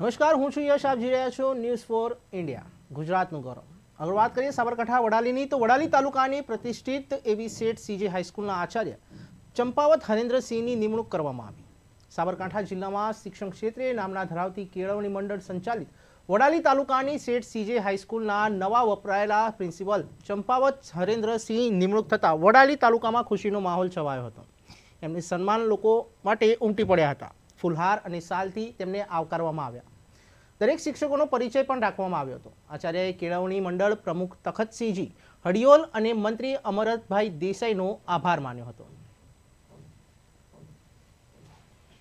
નમસ્કાર હું છું યશ આપ જોઈ રહ્યા છો ન્યૂઝ ફોર ઇન્ડિયા ગુજરાતનું ગૌરવ અગર વાત કરીએ સાબરકાંઠા વડાલીની તો વડાલી તાલુકાની પ્રતિષ્ઠિત એવી સેઠ સીજે હાઈસ્કૂલના આચાર્ય ચંપાવત હરેન્દ્રસિંહની નિમણૂક કરવામાં આવી સાબરકાંઠા જિલ્લામાં શિક્ષણ ક્ષેત્રે નામના ધરાવતી કેળવણી મંડળ સંચાલિત વડાલી તાલુકાની સેઠ સીજે હાઈસ્કૂલના નવા વપરાયેલા પ્રિન્સિપલ ચંપાવત હરેન્દ્રસિંહ નિમણૂક થતાં વડાલી તાલુકામાં ખુશીનો માહોલ છવાયો હતો એમને સન્માન લોકો માટે ઉમટી પડ્યા હતા ફુલહાર અને શાલથી તેમને આવકારવામાં આવ્યા દરેક શિક્ષકોનો પરિચય પણ રાખવામાં આવ્યો હતો આચાર્યએ કેળવણી મંડળ પ્રમુખ તખતસિંહજી હડિયોલ અને મંત્રી અમરતભાઈ દેસાઈનો આભાર માન્યો હતો